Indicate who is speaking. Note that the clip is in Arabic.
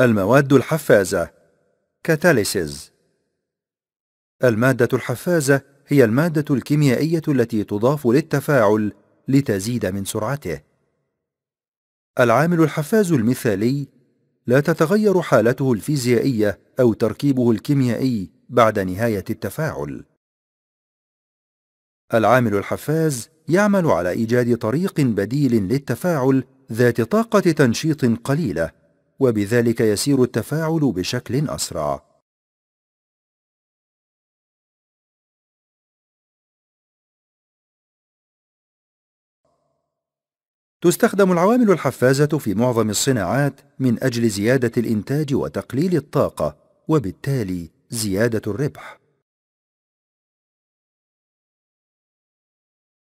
Speaker 1: المواد الحفازة
Speaker 2: كاتاليسيز المادة الحفازة هي المادة الكيميائية التي تضاف للتفاعل لتزيد من سرعته العامل الحفاز المثالي لا تتغير حالته الفيزيائية أو تركيبه الكيميائي بعد نهاية التفاعل العامل الحفاز يعمل على إيجاد طريق بديل للتفاعل ذات طاقة تنشيط قليلة وبذلك يسير التفاعل
Speaker 3: بشكل أسرع
Speaker 2: تستخدم العوامل الحفازة في معظم الصناعات من أجل زيادة الإنتاج وتقليل الطاقة وبالتالي زيادة الربح